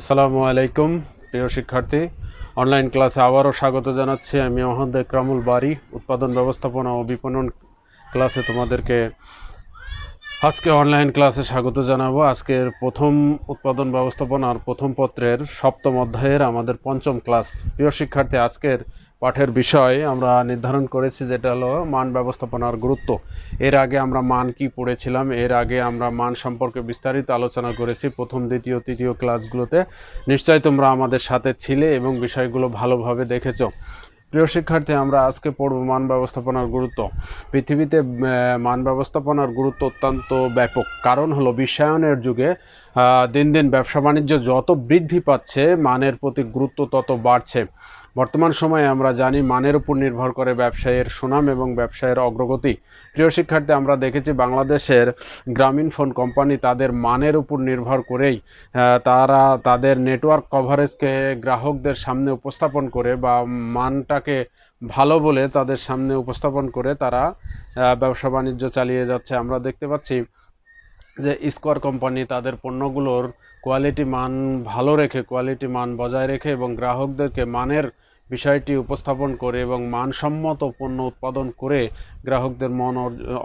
আসসালামু আলাইকুম প্রিয় শিক্ষার্থী অনলাইন ক্লাসে আবারও স্বাগত জানাচ্ছি আমি মোহাম্মদ একরামুল বারি উৎপাদন ব্যবস্থাপনা ও বিপণন ক্লাসে তোমাদেরকে আজকে অনলাইন ক্লাসে স্বাগত জানাবো আজকের প্রথম উৎপাদন ব্যবস্থাপনার প্রথম পত্রের সপ্তম অধ্যায়ের আমাদের পঞ্চম ক্লাস প্রিয় শিক্ষার্থী আজকের পাঠের বিষয় আমরা নির্ধারণ করেছি যেটা হলো মান ব্যবস্থাপনার গুরুত্ব এর আগে আমরা মান কি পড়েছিলাম এর আগে আমরা মান সম্পর্কে বিস্তারিত আলোচনা করেছি প্রথম দ্বিতীয় তৃতীয় ক্লাসগুলোতে নিশ্চয়ই তোমরা আমাদের সাথে ছিলে এবং বিষয়গুলো ভালোভাবে দেখেছ প্রিয় শিক্ষার্থী আমরা আজকে পড়ব মান ব্যবস্থাপনার গুরুত্ব পৃথিবীতে মান ব্যবস্থাপনার গুরুত্ব অত্যন্ত ব্যাপক কারণ হলো বিশ্বায়নের যুগে দিন দিন ব্যবসা বাণিজ্য যত বৃদ্ধি পাচ্ছে মানের প্রতি গুরুত্ব তত বাড়ছে বর্তমান সময়ে আমরা জানি মানের উপর নির্ভর করে ব্যবসায়ের সুনাম এবং ব্যবসায়ের অগ্রগতি প্রিয় শিক্ষার্থী আমরা দেখেছি বাংলাদেশের গ্রামীণ ফোন কোম্পানি তাদের মানের উপর নির্ভর করেই তারা তাদের নেটওয়ার্ক কভারেজকে গ্রাহকদের সামনে উপস্থাপন করে বা মানটাকে ভালো বলে তাদের সামনে উপস্থাপন করে তারা ব্যবসা বাণিজ্য চালিয়ে যাচ্ছে আমরা দেখতে পাচ্ছি যে স্কোয়ার কোম্পানি তাদের পণ্যগুলোর কোয়ালিটি মান ভালো রেখে কোয়ালিটি মান বজায় রেখে এবং গ্রাহকদেরকে মানের বিষয়টি উপস্থাপন করে এবং মানসম্মত পণ্য উৎপাদন করে গ্রাহকদের মন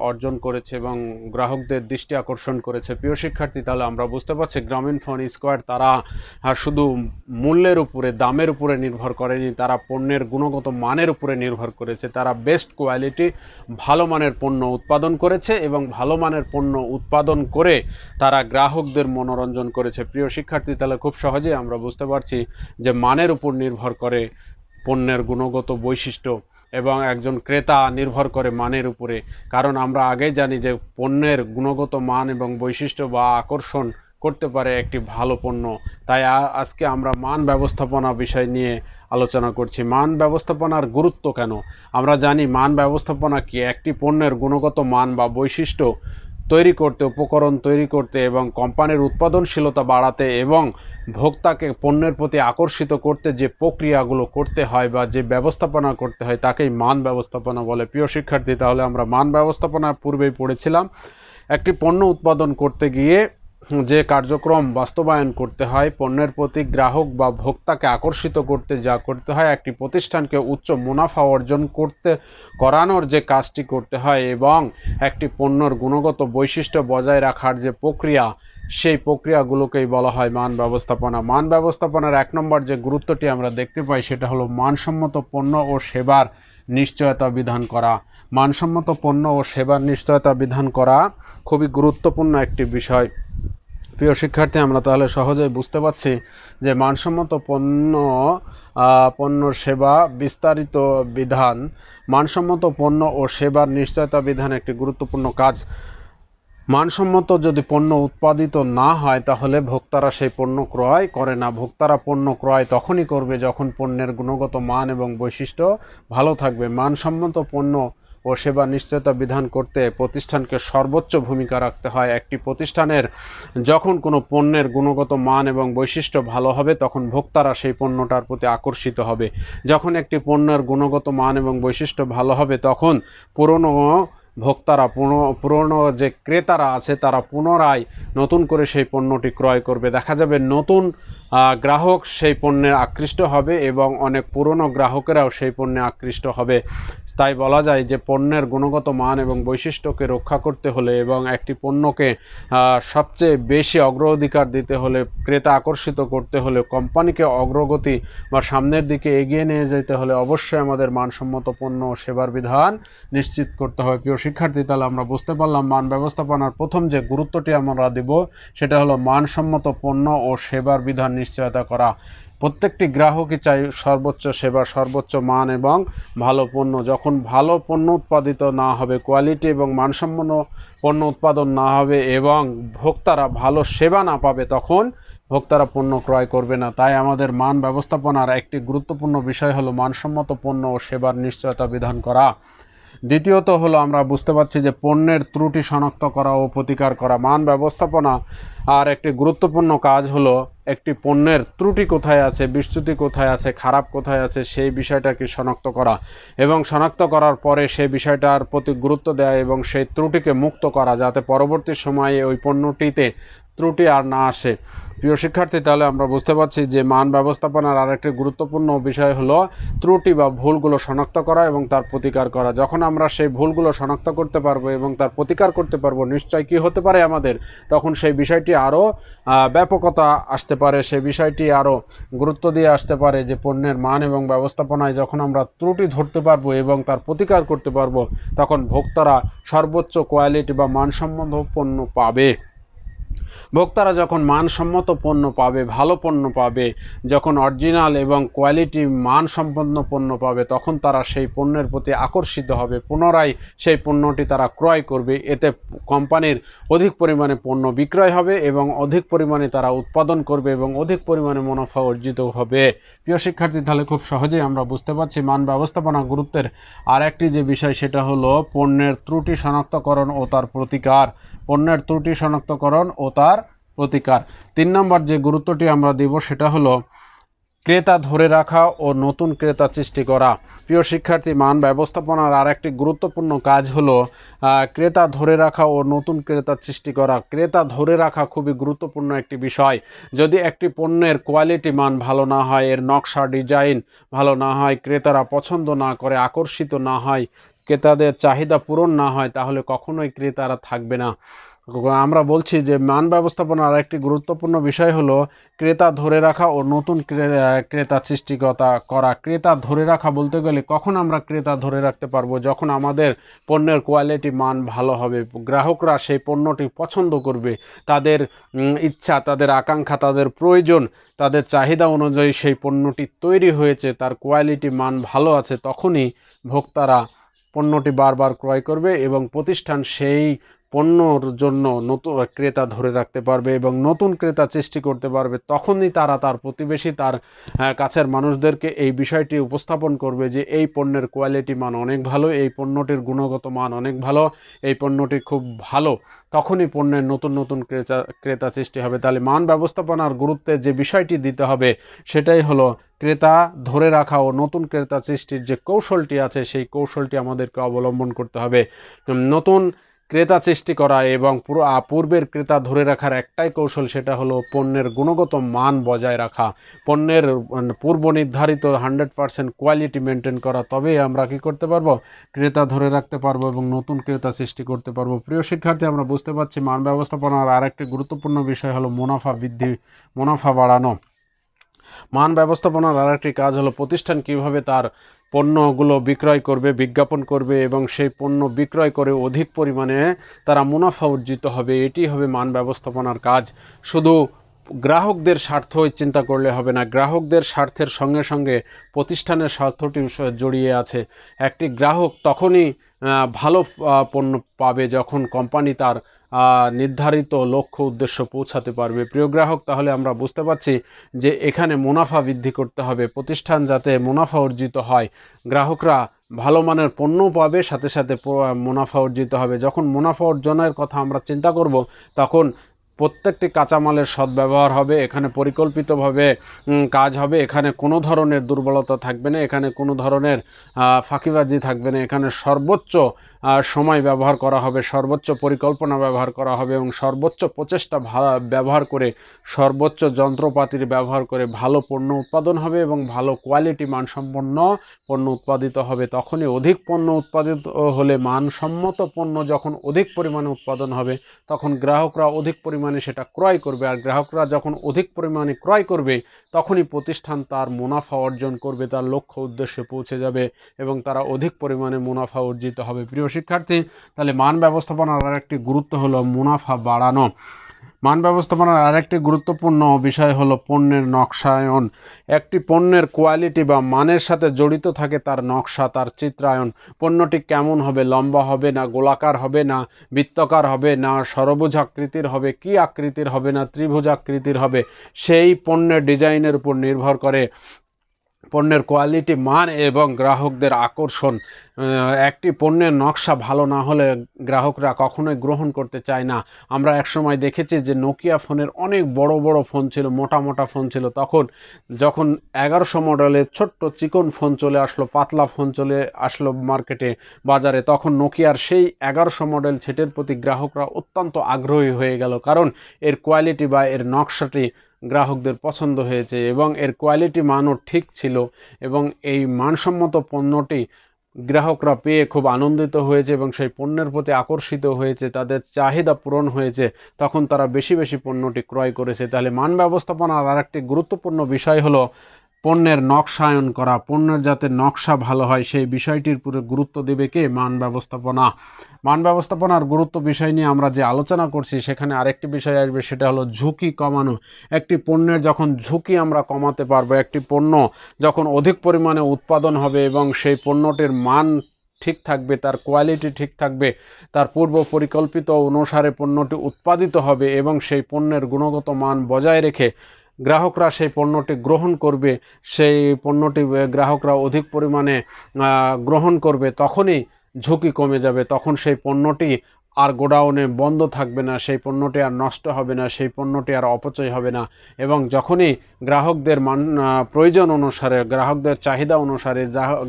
অর্জন করেছে এবং গ্রাহকদের দৃষ্টি আকর্ষণ করেছে প্রিয় শিক্ষার্থী তাহলে আমরা বুঝতে পারছি গ্রামীণ ফোন স্কোয়ার তারা শুধু মূল্যের উপরে দামের উপরে নির্ভর করেনি তারা পণ্যের গুণগত মানের উপরে নির্ভর করেছে তারা বেস্ট কোয়ালিটি ভালো মানের পণ্য উৎপাদন করেছে এবং ভালো মানের পণ্য উৎপাদন করে তারা গ্রাহকদের মনোরঞ্জন করেছে প্রিয় শিক্ষার্থী তাহলে খুব সহজে আমরা বুঝতে পারছি যে মানের উপর নির্ভর করে পণ্যের গুণগত বৈশিষ্ট্য এবং একজন ক্রেতা নির্ভর করে মানের উপরে কারণ আমরা আগেই জানি যে পণ্যের গুণগত মান এবং বৈশিষ্ট্য বা আকর্ষণ করতে পারে একটি ভালো পণ্য তাই আজকে আমরা মান ব্যবস্থাপনা বিষয় নিয়ে আলোচনা করছি মান ব্যবস্থাপনার গুরুত্ব কেন আমরা জানি মান ব্যবস্থাপনা কি একটি পণ্যের গুণগত মান বা বৈশিষ্ট্য তৈরি করতে উপকরণ তৈরি করতে এবং কোম্পানির উৎপাদনশীলতা বাড়াতে এবং ভোক্তাকে পণ্যের প্রতি আকর্ষিত করতে যে প্রক্রিয়াগুলো করতে হয় বা যে ব্যবস্থাপনা করতে হয় তাকেই মান ব্যবস্থাপনা বলে প্রিয় শিক্ষার্থী তাহলে আমরা মান ব্যবস্থাপনা পূর্বেই পড়েছিলাম একটি পণ্য উৎপাদন করতে গিয়ে যে কার্যক্রম বাস্তবায়ন করতে হয় পণ্যের প্রতি গ্রাহক বা ভোক্তাকে আকর্ষিত করতে যা করতে হয় একটি প্রতিষ্ঠানকে উচ্চ মুনাফা অর্জন করতে করানোর যে কাজটি করতে হয় এবং একটি পণ্যর গুণগত বৈশিষ্ট্য বজায় রাখার যে প্রক্রিয়া সেই প্রক্রিয়াগুলোকেই বলা হয় মান ব্যবস্থাপনা মান ব্যবস্থাপনার এক নম্বর যে গুরুত্বটি আমরা দেখতে পাই সেটা হলো মানসম্মত পণ্য ও সেবার নিশ্চয়তা বিধান করা মানসম্মত পণ্য ও সেবার নিশ্চয়তা বিধান করা খুবই গুরুত্বপূর্ণ একটি বিষয় প্রিয় শিক্ষার্থী আমরা তাহলে সহজেই বুঝতে পারছি যে মানসম্মত পণ্য পণ্য সেবা বিস্তারিত বিধান মানসম্মত পণ্য ও সেবার নিশ্চয়তা বিধান একটি গুরুত্বপূর্ণ কাজ মানসম্মত যদি পণ্য উৎপাদিত না হয় তাহলে ভোক্তারা সেই পণ্য ক্রয় করে না ভোক্তারা পণ্য ক্রয় তখনই করবে যখন পণ্যের গুণগত মান এবং বৈশিষ্ট্য ভালো থাকবে মানসম্মত পণ্য ও সেবা নিশ্চয়তা বিধান করতে প্রতিষ্ঠানকে সর্বোচ্চ ভূমিকা রাখতে হয় একটি প্রতিষ্ঠানের যখন কোনো পণ্যের গুণগত মান এবং বৈশিষ্ট্য ভালো হবে তখন ভোক্তারা সেই পণ্যটার প্রতি আকর্ষিত হবে যখন একটি পণ্যের গুণগত মান এবং বৈশিষ্ট্য ভালো হবে তখন পুরনো ভোক্তারা পুরনো যে ক্রেতারা আছে তারা পুনরায় নতুন করে সেই পণ্যটি ক্রয় করবে দেখা যাবে নতুন গ্রাহক সেই পণ্যে আকৃষ্ট হবে এবং অনেক পুরনো গ্রাহকেরাও সেই পণ্যে আকৃষ্ট হবে তাই বলা যায় যে পণ্যের গুণগত মান এবং বৈশিষ্ট্যকে রক্ষা করতে হলে এবং একটি পণ্যকে সবচেয়ে বেশি অগ্রাধিকার দিতে হলে ক্রেতা আকর্ষিত করতে হলে কোম্পানিকে অগ্রগতি বা সামনের দিকে এগিয়ে নিয়ে যেতে হলে অবশ্যই আমাদের মানসম্মত পণ্য সেবার বিধান নিশ্চিত করতে হবে প্রিয় শিক্ষার্থী তাহলে আমরা বুঝতে পারলাম মান ব্যবস্থাপনার প্রথম যে গুরুত্বটি আমরা দেব সেটা হলো মানসম্মত পণ্য ও সেবার বিধান নিশ্চয়তা করা প্রত্যেকটি গ্রাহকই চাই সর্বোচ্চ সেবা সর্বোচ্চ মান এবং ভালো পণ্য যখন ভালো পণ্য উৎপাদিত না হবে কোয়ালিটি এবং মানসম্পন্ন পণ্য উৎপাদন না হবে এবং ভোক্তারা ভালো সেবা না পাবে তখন ভোক্তারা পণ্য ক্রয় করবে না তাই আমাদের মান ব্যবস্থাপনার একটি গুরুত্বপূর্ণ বিষয় হলো মানসম্মত পণ্য ও সেবার নিশ্চয়তা বিধান করা দ্বিতীয়ত হলো আমরা বুঝতে পারছি যে পণ্যের ত্রুটি শনাক্ত করা ও প্রতিকার করা মান ব্যবস্থাপনা আর একটি গুরুত্বপূর্ণ কাজ হলো একটি পণ্যের ত্রুটি কোথায় আছে বিস্তুতি কোথায় আছে খারাপ কোথায় আছে সেই বিষয়টাকে শনাক্ত করা এবং শনাক্ত করার পরে সেই বিষয়টার প্রতি গুরুত্ব দেয় এবং সেই ত্রুটিকে মুক্ত করা যাতে পরবর্তী সময়ে ওই পণ্যটিতে ত্রুটি আর না আসে প্রিয় শিক্ষার্থী তাহলে আমরা বুঝতে পারছি যে মান ব্যবস্থাপনার আরেকটি গুরুত্বপূর্ণ বিষয় হলো ত্রুটি বা ভুলগুলো শনাক্ত করা এবং তার প্রতিকার করা যখন আমরা সেই ভুলগুলো শনাক্ত করতে পারবো এবং তার প্রতিকার করতে পারবো নিশ্চয় কি হতে পারে আমাদের তখন সেই বিষয়টি আরও ব্যাপকতা আসতে পারে সেই বিষয়টি আরও গুরুত্ব দিয়ে আসতে পারে যে পণ্যের মান এবং ব্যবস্থাপনায় যখন আমরা ত্রুটি ধরতে পারবো এবং তার প্রতিকার করতে পারবো তখন ভোক্তারা সর্বোচ্চ কোয়ালিটি বা মানসম্মত পণ্য পাবে ভোক্তারা যখন মানসম্মত পণ্য পাবে ভালো পণ্য পাবে যখন অরিজিনাল এবং কোয়ালিটি মানসম্পন্ন পণ্য পাবে তখন তারা সেই পণ্যের প্রতি আকর্ষিত হবে পুনরায় সেই পণ্যটি তারা ক্রয় করবে এতে কোম্পানির অধিক পরিমাণে পণ্য বিক্রয় হবে এবং অধিক পরিমাণে তারা উৎপাদন করবে এবং অধিক পরিমাণে মুনাফা অর্জিত হবে প্রিয় শিক্ষার্থী তাহলে খুব সহজেই আমরা বুঝতে পারছি মান ব্যবস্থাপনা গুরুত্বের আর একটি যে বিষয় সেটা হলো পণ্যের ত্রুটি শনাক্তকরণ ও তার প্রতিকার পণ্যের ত্রুটি শনাক্তকরণ ও তার তার প্রতিকার তিন নম্বর যে গুরুত্বটি আমরা দিব সেটা হলো ক্রেতা ধরে রাখা ও নতুন ক্রেতা সৃষ্টি করা প্রিয় শিক্ষার্থী মান ব্যবস্থাপনার আর একটি গুরুত্বপূর্ণ কাজ হলো ক্রেতা ধরে রাখা ও নতুন ক্রেতা সৃষ্টি করা ক্রেতা ধরে রাখা খুবই গুরুত্বপূর্ণ একটি বিষয় যদি একটি পণ্যের কোয়ালিটি মান ভালো না হয় এর নকশা ডিজাইন ভালো না হয় ক্রেতারা পছন্দ না করে আকর্ষিত না হয় ক্রেতাদের চাহিদা পূরণ না হয় তাহলে কখনোই ক্রেতারা থাকবে না আমরা বলছি যে মান ব্যবস্থাপনার একটি গুরুত্বপূর্ণ বিষয় হলো ক্রেতা ধরে রাখা ও নতুন ক্রেতা সৃষ্টিকতা করা ক্রেতা ধরে রাখা বলতে গেলে কখন আমরা ক্রেতা ধরে রাখতে পারবো যখন আমাদের পণ্যের কোয়ালিটি মান ভালো হবে গ্রাহকরা সেই পণ্যটি পছন্দ করবে তাদের ইচ্ছা তাদের আকাঙ্ক্ষা তাদের প্রয়োজন তাদের চাহিদা অনুযায়ী সেই পণ্যটি তৈরি হয়েছে তার কোয়ালিটি মান ভালো আছে তখনই ভোক্তারা পণ্যটি বারবার ক্রয় করবে এবং প্রতিষ্ঠান সেই পণ্যর জন্য নতুন ক্রেতা ধরে রাখতে পারবে এবং নতুন ক্রেতা সৃষ্টি করতে পারবে তখনই তারা তার প্রতিবেশী তার হ্যাঁ, কাছের মানুষদেরকে এই বিষয়টি উপস্থাপন করবে যে এই পণ্যের কোয়ালিটি মান অনেক ভালো এই পণ্যটির গুণগত মান অনেক ভালো এই পণ্যটি খুব ভালো তখনই পণ্যের নতুন নতুন ক্রেতা ক্রেতা সৃষ্টি হবে তাহলে মান ব্যবস্থাপনার গুরুত্বের যে বিষয়টি দিতে হবে সেটাই হলো ক্রেতা ধরে রাখা ও নতুন ক্রেতা সৃষ্টির যে কৌশলটি আছে সেই কৌশলটি আমাদেরকে অবলম্বন করতে হবে নতুন ক্রেতা সৃষ্টি করা এবং পূর্বের ক্রেতা ধরে রাখার একটাই কৌশল সেটা হলো পণ্যের গুণগত মান বজায় রাখা পণ্যের মানে, পূর্ব নির্ধারিত হান্ড্রেড পারসেন্ট কোয়ালিটি মেনটেন করা তবেই আমরা কি করতে পারবো ক্রেতা ধরে রাখতে পারবো এবং নতুন ক্রেতা সৃষ্টি করতে পারবো প্রিয় শিক্ষার্থী আমরা বুঝতে পারছি মান ব্যবস্থাপনার আরেকটি গুরুত্বপূর্ণ বিষয় হলো মুনাফা বৃদ্ধি মুনাফা বাড়ানো মান ব্যবস্থাপনার আরেকটি কাজ হলো প্রতিষ্ঠান কিভাবে তার পণ্যগুলো বিক্রয় করবে বিজ্ঞাপন করবে এবং সেই পণ্য বিক্রয় করে অধিক পরিমাণে তারা মুনাফা অর্জিত হবে এটি হবে মান ব্যবস্থাপনার কাজ শুধু গ্রাহকদের স্বার্থ চিন্তা করলে হবে না গ্রাহকদের স্বার্থের সঙ্গে সঙ্গে প্রতিষ্ঠানের স্বার্থটি জড়িয়ে আছে একটি গ্রাহক তখনই ভালো পণ্য পাবে যখন কোম্পানি তার নির্ধারিত লক্ষ্য উদ্দেশ্য পৌঁছাতে পারবে প্রিয় গ্রাহক তাহলে আমরা বুঝতে পারছি যে এখানে মুনাফা বৃদ্ধি করতে হবে প্রতিষ্ঠান যাতে মুনাফা অর্জিত হয় গ্রাহকরা ভালো মানের পণ্য পাবে সাথে সাথে মুনাফা অর্জিত হবে যখন মুনাফা অর্জনের কথা আমরা চিন্তা করব তখন প্রত্যেকটি কাঁচামালের সদ্ব্যবহার হবে এখানে পরিকল্পিতভাবে কাজ হবে এখানে কোনো ধরনের দুর্বলতা থাকবে না এখানে কোনো ধরনের ফাঁকিবাজি থাকবে না এখানে সর্বোচ্চ সময় ব্যবহার করা হবে সর্বোচ্চ পরিকল্পনা ব্যবহার করা হবে এবং সর্বোচ্চ প্রচেষ্টা ব্যবহার করে সর্বোচ্চ যন্ত্রপাতির ব্যবহার করে ভালো পণ্য উৎপাদন হবে এবং ভালো কোয়ালিটি মানসম্পন্ন পণ্য উৎপাদিত হবে তখনই অধিক পণ্য উৎপাদিত হলে মানসম্মত পণ্য যখন অধিক পরিমাণে উৎপাদন হবে তখন গ্রাহকরা অধিক পরিমাণে সেটা ক্রয় করবে আর গ্রাহকরা যখন অধিক পরিমাণে ক্রয় করবে তখনই প্রতিষ্ঠান তার মুনাফা অর্জন করবে তার লক্ষ্য উদ্দেশ্যে পৌঁছে যাবে এবং তারা অধিক পরিমাণে মুনাফা অর্জিত হবে প্রিয় প্রিয় শিক্ষার্থী তাহলে মান ব্যবস্থাপনার আরেকটি গুরুত্ব হলো মুনাফা বাড়ানো মান ব্যবস্থাপনার আরেকটি গুরুত্বপূর্ণ বিষয় হলো পণ্যের নকশায়ন একটি পণ্যের কোয়ালিটি বা মানের সাথে জড়িত থাকে তার নকশা তার চিত্রায়ন পণ্যটি কেমন হবে লম্বা হবে না গোলাকার হবে না বৃত্তকার হবে না সরভুজ আকৃতির হবে কি আকৃতির হবে না ত্রিভুজ আকৃতির হবে সেই পণ্যের ডিজাইনের উপর নির্ভর করে পণ্যের কোয়ালিটি মান এবং গ্রাহকদের আকর্ষণ একটি পণ্যের নকশা ভালো না হলে গ্রাহকরা কখনোই গ্রহণ করতে চায় না আমরা একসময় দেখেছি যে নোকিয়া ফোনের অনেক বড় বড় ফোন ছিল মোটা মোটা ফোন ছিল তখন যখন এগারোশো মডেলের ছোট্ট চিকন ফোন চলে আসলো পাতলা ফোন চলে আসলো মার্কেটে বাজারে তখন নোকিয়ার সেই এগারোশো মডেল সেটের প্রতি গ্রাহকরা অত্যন্ত আগ্রহী হয়ে গেল কারণ এর কোয়ালিটি বা এর নকশাটি গ্রাহকদের পছন্দ হয়েছে এবং এর কোয়ালিটি মানও ঠিক ছিল এবং এই মানসম্মত পণ্যটি গ্রাহকরা পেয়ে খুব আনন্দিত হয়েছে এবং সেই পণ্যের প্রতি আকর্ষিত হয়েছে তাদের চাহিদা পূরণ হয়েছে তখন তারা বেশি বেশি পণ্যটি ক্রয় করেছে তাহলে মান ব্যবস্থাপনার আর একটি গুরুত্বপূর্ণ বিষয় হলো পণ্যের নকশায়ন করা পণ্যের যাতে নকশা ভালো হয় সেই বিষয়টির পুরো গুরুত্ব দেবে কে মান ব্যবস্থাপনা মান ব্যবস্থাপনার গুরুত্ব বিষয় নিয়ে আমরা যে আলোচনা করছি সেখানে আরেকটি বিষয় আসবে সেটা হলো ঝুঁকি কমানো একটি পণ্যের যখন ঝুঁকি আমরা কমাতে পারবো একটি পণ্য যখন অধিক পরিমাণে উৎপাদন হবে এবং সেই পণ্যটির মান ঠিক থাকবে তার কোয়ালিটি ঠিক থাকবে তার পূর্ব পরিকল্পিত অনুসারে পণ্যটি উৎপাদিত হবে এবং সেই পণ্যের গুণগত মান বজায় রেখে গ্রাহকরা সেই পণ্যটি গ্রহণ করবে সেই পণ্যটি গ্রাহকরা অধিক পরিমাণে গ্রহণ করবে তখনই ঝুঁকি কমে যাবে তখন সেই পণ্যটি আর গোডাউনে বন্ধ থাকবে না সেই পণ্যটি আর নষ্ট হবে না সেই পণ্যটি আর অপচয় হবে না এবং যখনই গ্রাহকদের মান প্রয়োজন অনুসারে গ্রাহকদের চাহিদা অনুসারে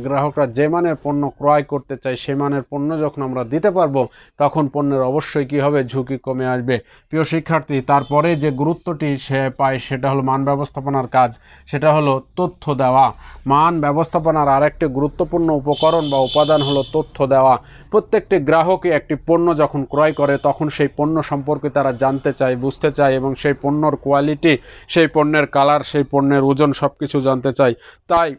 গ্রাহকরা যে মানের পণ্য ক্রয় করতে চায় সে মানের পণ্য যখন আমরা দিতে পারবো তখন পণ্যের অবশ্যই কী হবে ঝুঁকি কমে আসবে প্রিয় শিক্ষার্থী তারপরে যে গুরুত্বটি সে পায় সেটা হলো মান ব্যবস্থাপনার কাজ সেটা হলো তথ্য দেওয়া মান ব্যবস্থাপনার আরেকটি গুরুত্বপূর্ণ উপকরণ বা উপাদান হলো তথ্য দেওয়া প্রত্যেকটি গ্রাহকই একটি পণ্য যখন যখন ক্রয় করে তখন সেই পণ্য সম্পর্কে তারা জানতে চায় বুঝতে চায় এবং সেই পণ্যর কোয়ালিটি সেই পণ্যের কালার সেই পণ্যের ওজন সব কিছু জানতে চায় তাই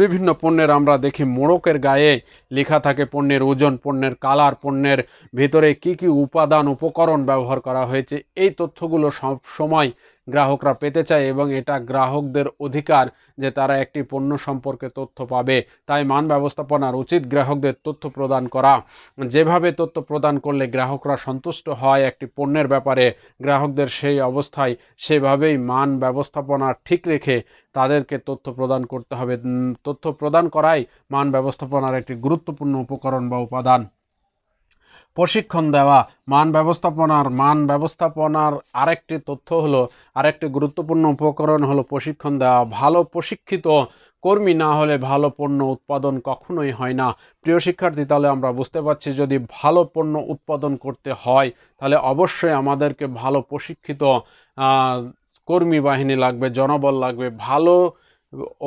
বিভিন্ন পণ্যের আমরা দেখি মোড়কের গায়ে লেখা থাকে পণ্যের ওজন পণ্যের কালার পণ্যের ভেতরে কি কি উপাদান উপকরণ ব্যবহার করা হয়েছে এই তথ্যগুলো সব সময় গ্রাহকরা পেতে চায় এবং এটা গ্রাহকদের অধিকার যে তারা একটি পণ্য সম্পর্কে তথ্য পাবে তাই মান ব্যবস্থাপনার উচিত গ্রাহকদের তথ্য প্রদান করা যেভাবে তথ্য প্রদান করলে গ্রাহকরা সন্তুষ্ট হয় একটি পণ্যের ব্যাপারে গ্রাহকদের সেই অবস্থায় সেভাবেই মান ব্যবস্থাপনা ঠিক রেখে তাদেরকে তথ্য প্রদান করতে হবে তথ্য প্রদান করাই মান ব্যবস্থাপনার একটি গুরুত্ব গুরুত্বপূর্ণ উপকরণ বা উপাদান প্রশিক্ষণ দেওয়া মান ব্যবস্থাপনার মান ব্যবস্থাপনার আরেকটি তথ্য হলো আরেকটি গুরুত্বপূর্ণ উপকরণ হলো প্রশিক্ষণ দেওয়া ভালো প্রশিক্ষিত কর্মী না হলে ভালো পণ্য উৎপাদন কখনোই হয় না প্রিয় শিক্ষার্থী তাহলে আমরা বুঝতে পারছি যদি ভালো পণ্য উৎপাদন করতে হয় তাহলে অবশ্যই আমাদেরকে ভালো প্রশিক্ষিত কর্মী বাহিনী লাগবে জনবল লাগবে ভালো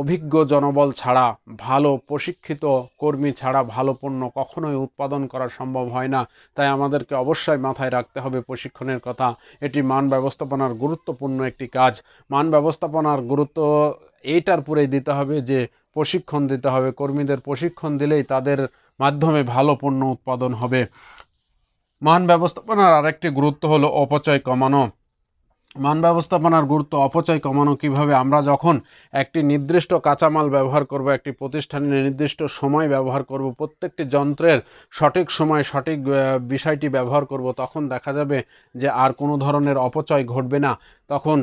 অভিজ্ঞ জনবল ছাড়া ভালো প্রশিক্ষিত কর্মী ছাড়া ভালো পণ্য কখনোই উৎপাদন করা সম্ভব হয় না তাই আমাদেরকে অবশ্যই মাথায় রাখতে হবে প্রশিক্ষণের কথা এটি মান ব্যবস্থাপনার গুরুত্বপূর্ণ একটি কাজ মান ব্যবস্থাপনার গুরুত্ব এইটার পুরেই দিতে হবে যে প্রশিক্ষণ দিতে হবে কর্মীদের প্রশিক্ষণ দিলেই তাদের মাধ্যমে ভালো পণ্য উৎপাদন হবে মান ব্যবস্থাপনার আরেকটি গুরুত্ব হলো অপচয় কমানো মান ব্যবস্থাপনার গুরুত্ব অপচয় কমানো কিভাবে আমরা যখন একটি নির্দিষ্ট কাঁচামাল ব্যবহার করব একটি প্রতিষ্ঠানের নির্দিষ্ট সময় ব্যবহার করব প্রত্যেকটি যন্ত্রের সঠিক সময় সঠিক বিষয়টি ব্যবহার করব তখন দেখা যাবে যে আর কোনো ধরনের অপচয় ঘটবে না তখন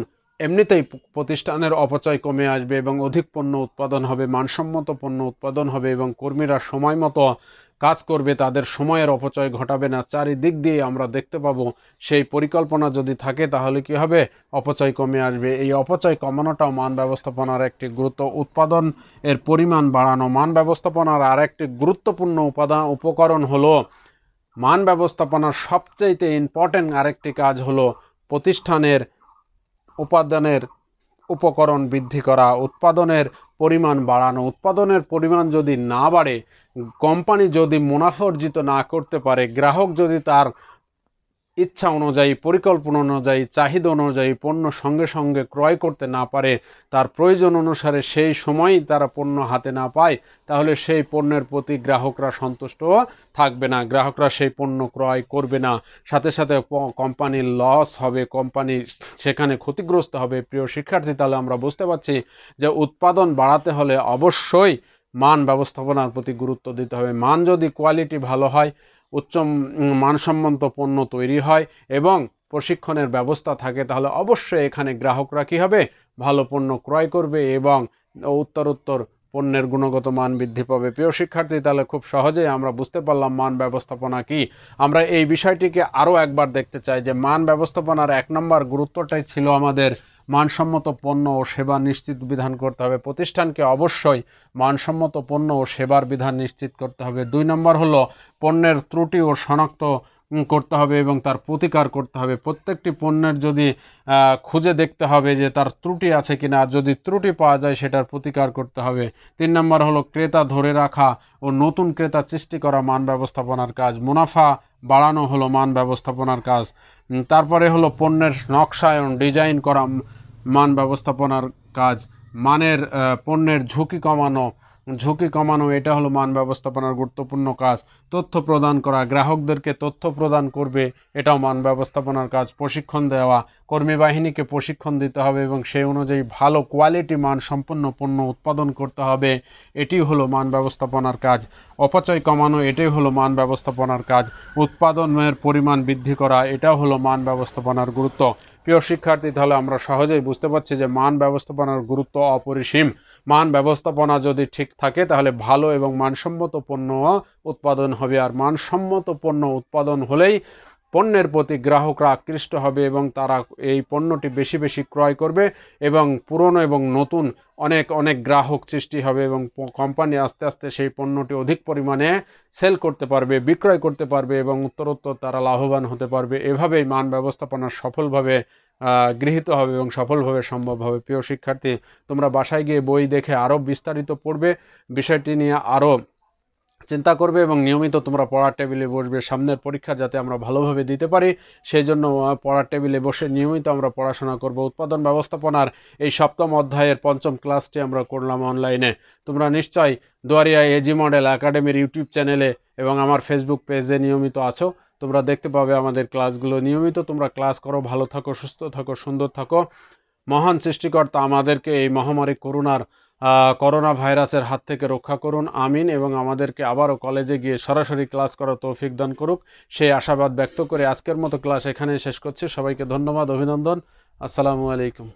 এমনিতেই প্রতিষ্ঠানের অপচয় কমে আসবে এবং অধিক পণ্য উৎপাদন হবে মানসম্মত পণ্য উৎপাদন হবে এবং কর্মীরা সময় মতো কাজ করবে তাদের সময়ের অপচয় ঘটাবে না চারিদিক দিয়ে আমরা দেখতে পাবো সেই পরিকল্পনা যদি থাকে তাহলে কি হবে অপচয় কমে আসবে এই অপচয় কমানোটাও মান ব্যবস্থাপনার একটি গুরুত্ব উৎপাদন এর পরিমাণ বাড়ানো মান ব্যবস্থাপনার আর একটি গুরুত্বপূর্ণ উপাদান উপকরণ হলো মান ব্যবস্থাপনার সবচেয়েতে ইম্পর্ট্যান্ট আরেকটি কাজ হলো প্রতিষ্ঠানের উপাদানের উপকরণ বৃদ্ধি করা উৎপাদনের পরিমাণ বাড়ানো উৎপাদনের পরিমাণ যদি না বাড়ে কোম্পানি যদি মুনাফা অর্জিত না করতে পারে গ্রাহক যদি তার ইচ্ছা অনুযায়ী পরিকল্পনা অনুযায়ী চাহিদা অনুযায়ী পণ্য সঙ্গে সঙ্গে ক্রয় করতে না পারে তার প্রয়োজন অনুসারে সেই সময়ই তারা পণ্য হাতে না পায় তাহলে সেই পণ্যের প্রতি গ্রাহকরা সন্তুষ্ট থাকবে না গ্রাহকরা সেই পণ্য ক্রয় করবে না সাথে সাথে কোম্পানির লস হবে কোম্পানি সেখানে ক্ষতিগ্রস্ত হবে প্রিয় শিক্ষার্থী তাহলে আমরা বুঝতে পারছি যে উৎপাদন বাড়াতে হলে অবশ্যই মান ব্যবস্থাপনার প্রতি গুরুত্ব দিতে হবে মান যদি কোয়ালিটি ভালো হয় উচ্চ মানসম্মত পণ্য তৈরি হয় এবং প্রশিক্ষণের ব্যবস্থা থাকে তাহলে অবশ্যই এখানে গ্রাহকরা কী হবে ভালো পণ্য ক্রয় করবে এবং উত্তরোত্তর পণ্যের গুণগত মান বৃদ্ধি পাবে প্রিয় শিক্ষার্থী তাহলে খুব সহজেই আমরা বুঝতে পারলাম মান ব্যবস্থাপনা কি আমরা এই বিষয়টিকে আরও একবার দেখতে চাই যে মান ব্যবস্থাপনার এক নম্বর গুরুত্বটাই ছিল আমাদের মানসম্মত পণ্য ও সেবা নিশ্চিত বিধান করতে হবে প্রতিষ্ঠানকে অবশ্যই মানসম্মত পণ্য ও সেবার বিধান নিশ্চিত করতে হবে দুই নম্বর হলো পণ্যের ত্রুটি ও শনাক্ত করতে হবে এবং তার প্রতিকার করতে হবে প্রত্যেকটি পণ্যের যদি খুঁজে দেখতে হবে যে তার ত্রুটি আছে কি না যদি ত্রুটি পাওয়া যায় সেটার প্রতিকার করতে হবে তিন নম্বর হলো ক্রেতা ধরে রাখা ও নতুন ক্রেতা সৃষ্টি করা মান ব্যবস্থাপনার কাজ মুনাফা বাড়ানো হলো মান ব্যবস্থাপনার কাজ তারপরে হলো পণ্যের নকশায়ন ডিজাইন করা মান ব্যবস্থাপনার কাজ মানের পণ্যের ঝুঁকি কমানো ঝুঁকি কমানো এটা হলো মান ব্যবস্থাপনার গুরুত্বপূর্ণ কাজ তথ্য প্রদান করা গ্রাহকদেরকে তথ্য প্রদান করবে এটাও মান ব্যবস্থাপনার কাজ প্রশিক্ষণ দেওয়া কর্মী বাহিনীকে প্রশিক্ষণ দিতে হবে এবং সেই অনুযায়ী ভালো কোয়ালিটি মান সম্পন্ন পণ্য উৎপাদন করতে হবে এটি হলো মান ব্যবস্থাপনার কাজ অপচয় কমানো এটাই হলো মান ব্যবস্থাপনার কাজ উৎপাদনের পরিমাণ বৃদ্ধি করা এটা হলো মান ব্যবস্থাপনার গুরুত্ব প্রিয় শিক্ষার্থী তাহলে আমরা সহজেই বুঝতে পারছি যে মান ব্যবস্থাপনার গুরুত্ব অপরিসীম মান ব্যবস্থাপনা যদি ঠিক থাকে তাহলে ভালো এবং মানসম্মত পণ্য উৎপাদন হবে আর মানসম্মত পণ্য উৎপাদন হলেই পণ্যের প্রতি গ্রাহকরা আকৃষ্ট হবে এবং তারা এই পণ্যটি বেশি বেশি ক্রয় করবে এবং পুরনো এবং নতুন অনেক অনেক গ্রাহক সৃষ্টি হবে এবং কোম্পানি আস্তে আস্তে সেই পণ্যটি অধিক পরিমাণে সেল করতে পারবে বিক্রয় করতে পারবে এবং উত্তরোত্তর তারা লাভবান হতে পারবে এভাবেই মান ব্যবস্থাপনা সফলভাবে গৃহীত হবে এবং সফলভাবে সম্ভব হবে প্রিয় শিক্ষার্থী তোমরা বাসায় গিয়ে বই দেখে আরও বিস্তারিত পড়বে বিষয়টি নিয়ে আরও চিন্তা করবে এবং নিয়মিত তোমরা পড়ার টেবিলে বসবে সামনের পরীক্ষা যাতে আমরা ভালোভাবে দিতে পারি সেই জন্য পড়ার টেবিলে বসে নিয়মিত আমরা পড়াশোনা করব উৎপাদন ব্যবস্থাপনার এই সপ্তম অধ্যায়ের পঞ্চম ক্লাসটি আমরা করলাম অনলাইনে তোমরা নিশ্চয়ই দুয়ারিয়া এজি মডেল একাডেমির ইউটিউব চ্যানেলে এবং আমার ফেসবুক পেজে নিয়মিত আছো তোমরা দেখতে পাবে আমাদের ক্লাসগুলো নিয়মিত তোমরা ক্লাস করো ভালো থাকো সুস্থ থাকো সুন্দর থাকো মহান সৃষ্টিকর্তা আমাদেরকে এই মহামারী করোনার করোনা ভাইরাসের হাত থেকে রক্ষা করুন আমিন এবং আমাদেরকে আবারও কলেজে গিয়ে সরাসরি ক্লাস করার তৌফিক দান করুক সেই আশাবাদ ব্যক্ত করে আজকের মতো ক্লাস এখানে শেষ করছি সবাইকে ধন্যবাদ অভিনন্দন আসসালামু আলাইকুম